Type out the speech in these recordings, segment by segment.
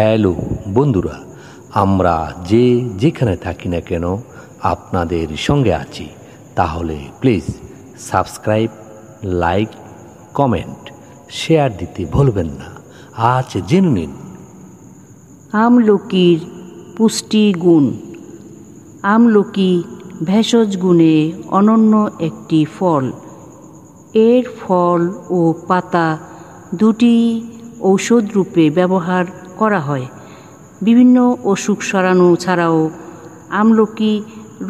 hello বন্ধুরা আমরা যে যেখানে থাকি না কেন আপনাদের সঙ্গে আছি তাহলে please subscribe like comment share দিতে ভুলবেন না আজ জেনে নিন আমলকির পুষ্টি গুণ আমলকি ভেষজ গুণে অনন্য একটি ফল এর ফল ও পাতা দুটি ঔষধ রূপে ব্যবহার করা হয় বিভিন্ন অসুখ সরানো ছাড়াও আমলকি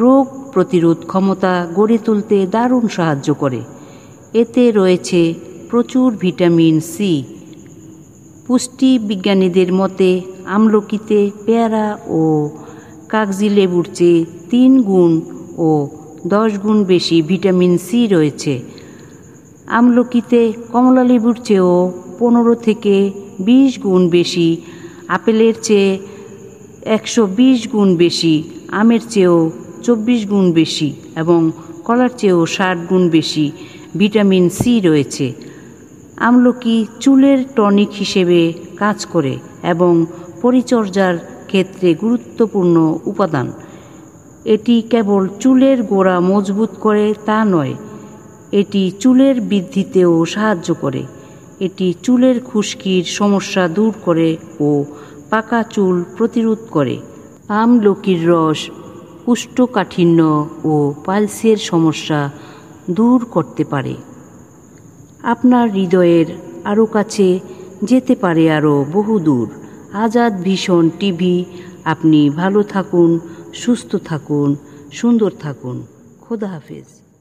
রোগ প্রতিরোধ ক্ষমতা গড়ে তুলতে দারুণ সাহায্য করে এতে রয়েছে প্রচুর ভিটামিন সি পুষ্টি বিজ্ঞানীদের মতে আমলকিতে পেয়ারা ও কাগজি লেবুর চেয়ে তিন গুণ ও দশ গুণ বেশি ভিটামিন সি রয়েছে আমলকিতে কমলা লেবুর চেয়েও পনেরো থেকে বিশ গুণ বেশি আপেলের চেয়ে একশো বিশ গুণ বেশি আমের চেয়েও চব্বিশ গুণ বেশি এবং কলার চেয়েও ষাট গুণ বেশি ভিটামিন সি রয়েছে আমলকি চুলের টনিক হিসেবে কাজ করে এবং পরিচর্যার ক্ষেত্রে গুরুত্বপূর্ণ উপাদান এটি কেবল চুলের গোড়া মজবুত করে তা নয় এটি চুলের বৃদ্ধিতেও সাহায্য করে এটি চুলের খুশকির সমস্যা দূর করে ও পাকা চুল প্রতিরোধ করে আমলকির রস কুষ্ঠকাঠিন্য ও পালসের সমস্যা দূর করতে পারে আপনার হৃদয়ের আরও কাছে যেতে পারে আরও বহু দূর আজাদ ভীষণ টিভি আপনি ভালো থাকুন সুস্থ থাকুন সুন্দর থাকুন খোদা হাফেজ